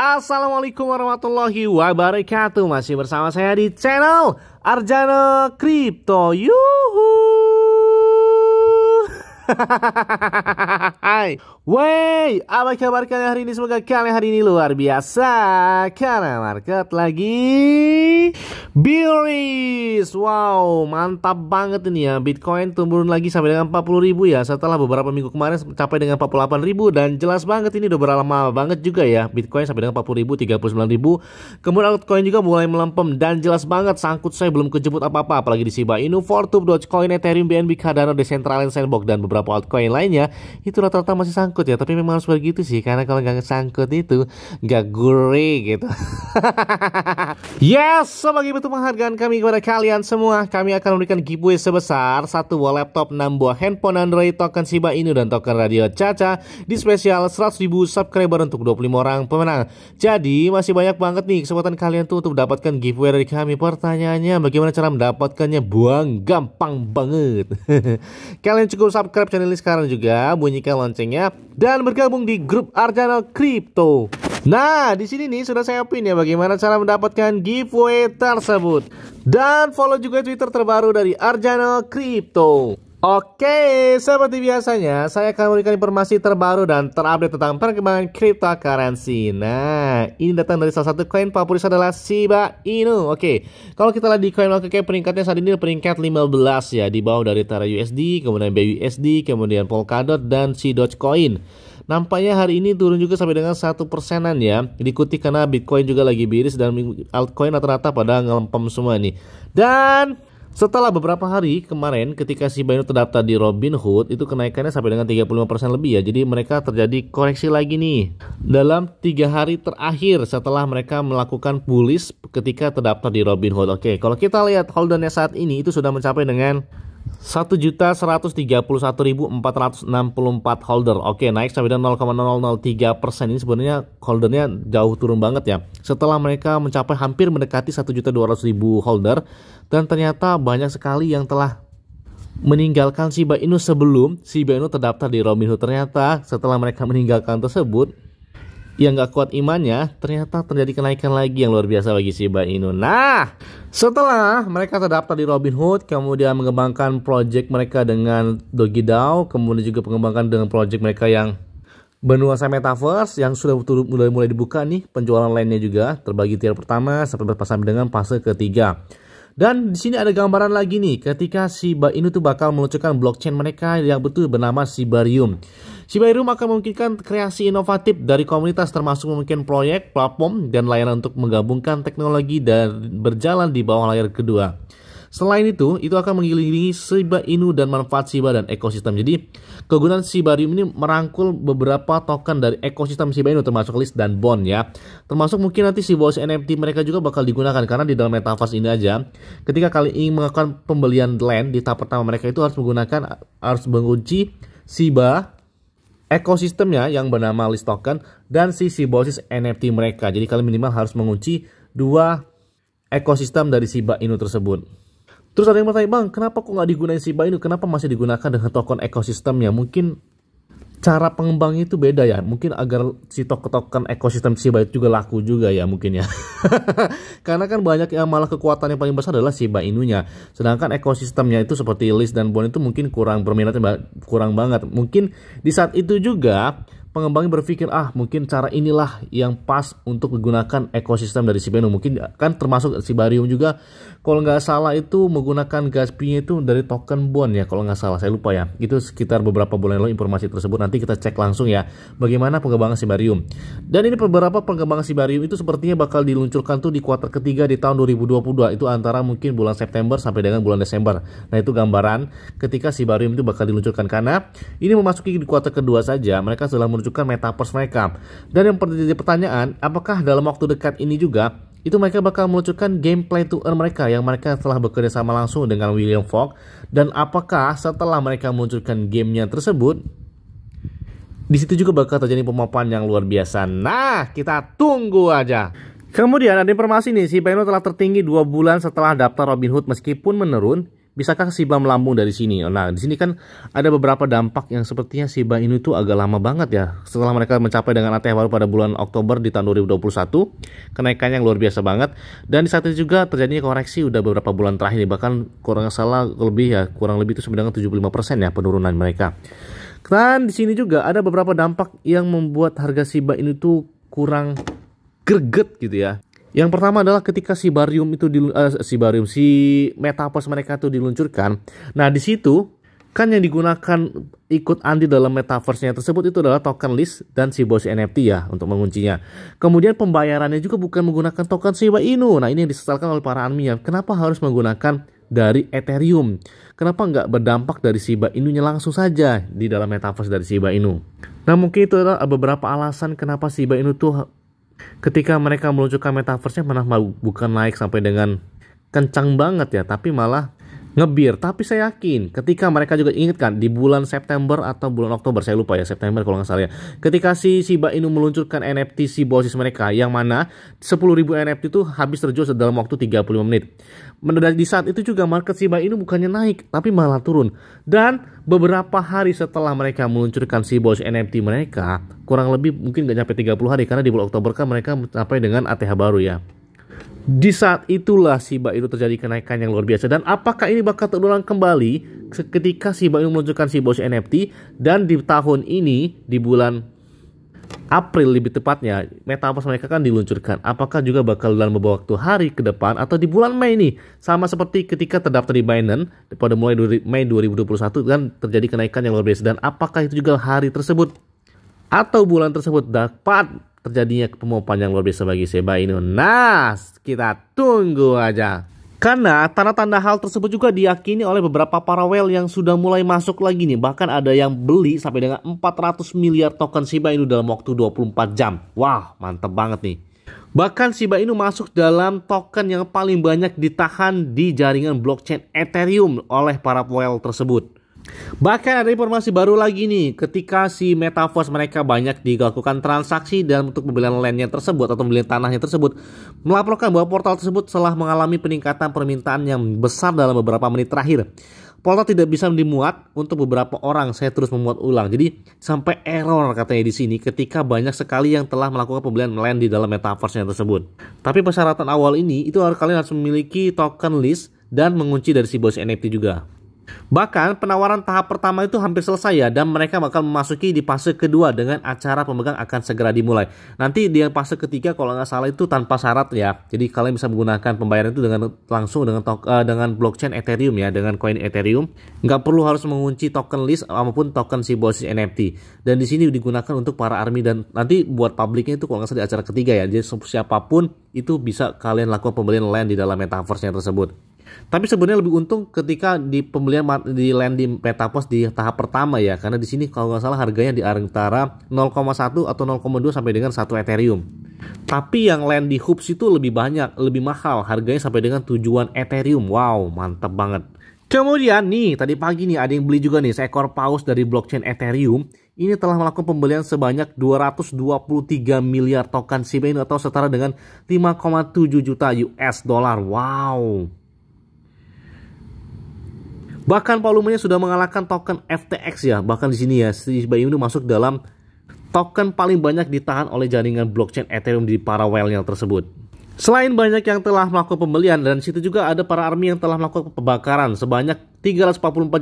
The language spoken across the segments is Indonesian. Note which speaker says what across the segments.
Speaker 1: Assalamualaikum warahmatullahi wabarakatuh Masih bersama saya di channel Arjana Crypto Yuhuu Hai Wey, apa kabar kalian hari ini? Semoga kalian hari ini luar biasa Karena market lagi Bearish Wow, mantap banget ini ya Bitcoin turun lagi sampai dengan 40 ribu ya Setelah beberapa minggu kemarin mencapai dengan 48 ribu Dan jelas banget ini udah berlama banget juga ya Bitcoin sampai dengan 40 ribu, 39 ribu Kemudian altcoin juga mulai melempem Dan jelas banget sangkut saya belum kejemput apa-apa Apalagi di Shiba Inu, Fortube, Dogecoin, Ethereum, BNB, Cardano, Decentraland, Sandbox, dan beberapa beberapa altcoin lainnya itu rata-rata masih sangkut ya tapi memang harus begitu sih karena kalau nggak sangkut itu nggak gurih gitu yes sebagai bentuk penghargaan kami kepada kalian semua kami akan memberikan giveaway sebesar satu buah laptop 6 buah handphone Android token Shiba Inu dan token Radio Caca di spesial 100.000 subscriber untuk 25 orang pemenang jadi masih banyak banget nih kesempatan kalian tuh untuk mendapatkan giveaway dari kami pertanyaannya bagaimana cara mendapatkannya buang gampang banget kalian cukup subscribe subscribe channel ini sekarang juga, bunyikan loncengnya, dan bergabung di grup Arjana Crypto. Nah, di sini nih sudah saya pin ya bagaimana cara mendapatkan giveaway tersebut. Dan follow juga Twitter terbaru dari Arjana Crypto. Oke, seperti biasanya, saya akan memberikan informasi terbaru dan terupdate tentang perkembangan cryptocurrency. Nah, ini datang dari salah satu koin favorit adalah Shiba Inu. Oke, kalau kita lihat di koin market peringkatnya saat ini peringkat 15 ya, di bawah dari Terra USD, kemudian BUSD, kemudian Polkadot, dan si Dogecoin. Nampaknya hari ini turun juga sampai dengan satu persenan ya, diikuti karena Bitcoin juga lagi biris dan altcoin rata-rata pada ngelempem semua nih. Dan setelah beberapa hari kemarin ketika si Inu terdaftar di Robinhood itu kenaikannya sampai dengan 35% lebih ya. Jadi mereka terjadi koreksi lagi nih. Dalam tiga hari terakhir setelah mereka melakukan bullish ketika terdaftar di Robinhood. Oke, kalau kita lihat holdernya saat ini itu sudah mencapai dengan 1.131.464 holder. Oke, naik sampai dengan 0,003 persen. Ini sebenarnya holdernya jauh turun banget ya. Setelah mereka mencapai hampir mendekati 1.200.000 holder, dan ternyata banyak sekali yang telah meninggalkan Shiba Inu sebelum Shiba Inu terdaftar di Robinhood. Ternyata setelah mereka meninggalkan tersebut, yang gak kuat imannya, ternyata terjadi kenaikan lagi yang luar biasa bagi Shiba Inu. Nah, setelah mereka terdaftar di Robinhood, kemudian mengembangkan project mereka dengan Dao, kemudian juga pengembangan dengan project mereka yang benua Benuansa Metaverse yang sudah mulai mulai dibuka nih penjualan lainnya juga terbagi tier pertama sampai berpasangan dengan fase ketiga. Dan di sini ada gambaran lagi nih ketika Shiba Inu tuh bakal meluncurkan blockchain mereka yang betul bernama Shibarium. Shibarium akan memungkinkan kreasi inovatif dari komunitas termasuk memungkinkan proyek, platform, dan layanan untuk menggabungkan teknologi dan berjalan di bawah layar kedua. Selain itu, itu akan mengelilingi Shiba Inu dan manfaat Shiba dan ekosistem. Jadi, kegunaan Shibarium ini merangkul beberapa token dari ekosistem Shiba Inu termasuk list dan bond ya. Termasuk mungkin nanti Shiba NFT mereka juga bakal digunakan karena di dalam metaverse ini aja ketika kali ingin melakukan pembelian land di tahap pertama mereka itu harus menggunakan harus mengunci Shiba ekosistemnya yang bernama list token dan si Sibosis NFT mereka. Jadi kalian minimal harus mengunci dua ekosistem dari Shiba Inu tersebut. Terus ada yang bertanya, bang, kenapa kok nggak digunain Shiba Inu? Kenapa masih digunakan dengan token ekosistemnya? Mungkin cara pengembangnya itu beda ya. Mungkin agar si token-token ekosistem Shiba itu juga laku juga ya mungkin ya. Karena kan banyak yang malah kekuatan yang paling besar adalah Shiba Inunya. Sedangkan ekosistemnya itu seperti List dan Bond itu mungkin kurang berminatnya kurang banget. Mungkin di saat itu juga pengembangnya berpikir ah mungkin cara inilah yang pas untuk menggunakan ekosistem dari sibenu mungkin kan termasuk Sibarium juga kalau nggak salah itu menggunakan gas pinya itu dari token bond ya kalau nggak salah saya lupa ya itu sekitar beberapa bulan lalu informasi tersebut nanti kita cek langsung ya bagaimana pengembangan Sibarium dan ini beberapa pengembangan Sibarium itu sepertinya bakal diluncurkan tuh di kuartal ketiga di tahun 2022 itu antara mungkin bulan September sampai dengan bulan Desember nah itu gambaran ketika Sibarium itu bakal diluncurkan karena ini memasuki di kuartal kedua saja mereka sudah menunjukkan metaverse mereka. Dan yang perlu jadi pertanyaan, apakah dalam waktu dekat ini juga itu mereka bakal meluncurkan gameplay to earn mereka yang mereka telah bekerja sama langsung dengan William Fogg dan apakah setelah mereka meluncurkan gamenya tersebut di situ juga bakal terjadi pemapan yang luar biasa. Nah, kita tunggu aja. Kemudian ada informasi nih, si Beno telah tertinggi dua bulan setelah daftar Robin Hood meskipun menurun, Bisakah Siba melambung dari sini? Nah, di sini kan ada beberapa dampak yang sepertinya Siba ini tuh agak lama banget ya. Setelah mereka mencapai dengan ATH baru pada bulan Oktober di tahun 2021, kenaikannya yang luar biasa banget. Dan di saat itu juga terjadinya koreksi udah beberapa bulan terakhir, bahkan kurang salah lebih ya, kurang lebih itu sebenarnya 75% ya penurunan mereka. Dan di sini juga ada beberapa dampak yang membuat harga Siba ini tuh kurang greget gitu ya. Yang pertama adalah ketika si barium itu di uh, eh, si barium si metaverse mereka itu diluncurkan. Nah, di situ kan yang digunakan ikut Andi dalam metaverse-nya tersebut itu adalah token list dan si bos NFT ya untuk menguncinya. Kemudian pembayarannya juga bukan menggunakan token Shiba Inu. Nah, ini yang disesalkan oleh para ya. Kenapa harus menggunakan dari Ethereum? Kenapa nggak berdampak dari Shiba inu langsung saja di dalam metaverse dari Shiba Inu? Nah, mungkin itu adalah beberapa alasan kenapa Shiba Inu tuh ketika mereka meluncurkan metaverse-nya mana bukan naik sampai dengan kencang banget ya, tapi malah ngebir. Tapi saya yakin ketika mereka juga ingatkan di bulan September atau bulan Oktober, saya lupa ya September kalau nggak salah ya. Ketika si Shiba Inu meluncurkan NFT si bosis mereka yang mana 10.000 NFT itu habis terjual dalam waktu 35 menit. Mendadak di saat itu juga market Shiba Inu bukannya naik tapi malah turun. Dan beberapa hari setelah mereka meluncurkan si bosis NFT mereka, kurang lebih mungkin nggak nyampe 30 hari karena di bulan Oktober kan mereka sampai dengan ATH baru ya. Di saat itulah mbak Inu terjadi kenaikan yang luar biasa dan apakah ini bakal terulang kembali ketika mbak Inu meluncurkan si Inu NFT dan di tahun ini di bulan April lebih tepatnya meta metaverse mereka kan diluncurkan. Apakah juga bakal dalam beberapa waktu hari ke depan atau di bulan Mei ini sama seperti ketika terdaftar di Binance pada mulai Mei 2021 kan terjadi kenaikan yang luar biasa dan apakah itu juga hari tersebut atau bulan tersebut dapat terjadinya pemompaan yang luar biasa bagi Seba ini. Nah, kita tunggu aja. Karena tanda-tanda hal tersebut juga diyakini oleh beberapa para whale yang sudah mulai masuk lagi nih. Bahkan ada yang beli sampai dengan 400 miliar token Shiba Inu dalam waktu 24 jam. Wah, mantep banget nih. Bahkan Shiba Inu masuk dalam token yang paling banyak ditahan di jaringan blockchain Ethereum oleh para whale tersebut. Bahkan ada informasi baru lagi nih, ketika si metaverse mereka banyak dilakukan transaksi dan untuk pembelian landnya tersebut atau pembelian tanahnya tersebut, melaporkan bahwa portal tersebut telah mengalami peningkatan permintaan yang besar dalam beberapa menit terakhir. Portal tidak bisa dimuat untuk beberapa orang, saya terus memuat ulang. Jadi sampai error katanya di sini ketika banyak sekali yang telah melakukan pembelian land di dalam metaverse tersebut. Tapi persyaratan awal ini itu harus kalian harus memiliki token list dan mengunci dari si bos NFT juga. Bahkan penawaran tahap pertama itu hampir selesai ya dan mereka bakal memasuki di fase kedua dengan acara pemegang akan segera dimulai. Nanti di fase ketiga kalau nggak salah itu tanpa syarat ya. Jadi kalian bisa menggunakan pembayaran itu dengan langsung dengan to- eh, dengan blockchain Ethereum ya dengan koin Ethereum. Nggak perlu harus mengunci token list maupun token si bosis NFT. Dan di sini digunakan untuk para army dan nanti buat publiknya itu kalau nggak salah di acara ketiga ya. Jadi siapapun itu bisa kalian lakukan pembelian land di dalam metaverse tersebut. Tapi sebenarnya lebih untung ketika di pembelian di landing di petapos di tahap pertama ya, karena di sini kalau nggak salah harganya di antara 0,1 atau 0,2 sampai dengan 1 Ethereum. Tapi yang land di Hoops itu lebih banyak, lebih mahal, harganya sampai dengan tujuan Ethereum. Wow, mantep banget. Kemudian nih, tadi pagi nih ada yang beli juga nih seekor paus dari blockchain Ethereum. Ini telah melakukan pembelian sebanyak 223 miliar token Shiba Inu atau setara dengan 5,7 juta US dollar. Wow. Bahkan volumenya sudah mengalahkan token FTX ya. Bahkan di sini ya, Shiba Inu masuk dalam token paling banyak ditahan oleh jaringan blockchain Ethereum di para yang tersebut. Selain banyak yang telah melakukan pembelian, dan situ juga ada para army yang telah melakukan pembakaran. Sebanyak 344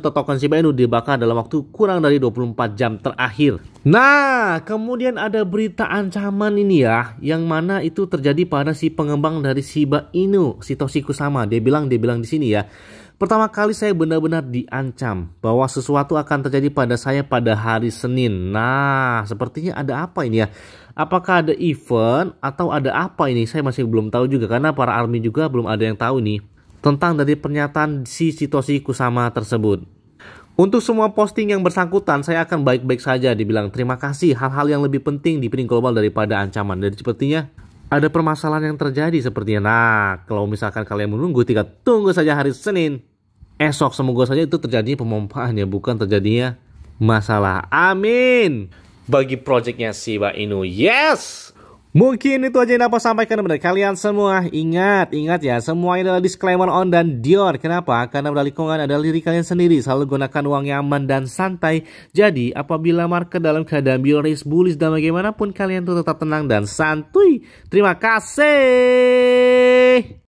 Speaker 1: juta token Shiba Inu dibakar dalam waktu kurang dari 24 jam terakhir. Nah, kemudian ada berita ancaman ini ya, yang mana itu terjadi pada si pengembang dari Shiba Inu, si Toshi Kusama. Dia bilang, dia bilang di sini ya, Pertama kali saya benar-benar diancam bahwa sesuatu akan terjadi pada saya pada hari Senin. Nah, sepertinya ada apa ini ya? Apakah ada event atau ada apa ini? Saya masih belum tahu juga karena para army juga belum ada yang tahu nih tentang dari pernyataan si situasi Kusama tersebut. Untuk semua posting yang bersangkutan, saya akan baik-baik saja dibilang terima kasih hal-hal yang lebih penting di piring global daripada ancaman. Jadi sepertinya ada permasalahan yang terjadi sepertinya. Nah, kalau misalkan kalian menunggu, tiga tunggu saja hari Senin esok semoga saja itu terjadi pemompaan ya bukan terjadinya masalah amin bagi proyeknya Siwa Inu yes Mungkin itu aja yang dapat sampaikan kepada kalian semua. Ingat, ingat ya, semua ini adalah disclaimer on dan Dior. Kenapa? Karena pada lingkungan adalah diri kalian sendiri. Selalu gunakan uang yang aman dan santai. Jadi, apabila market dalam keadaan bearish, bullish, dan bagaimanapun kalian tuh tetap tenang dan santuy. Terima kasih.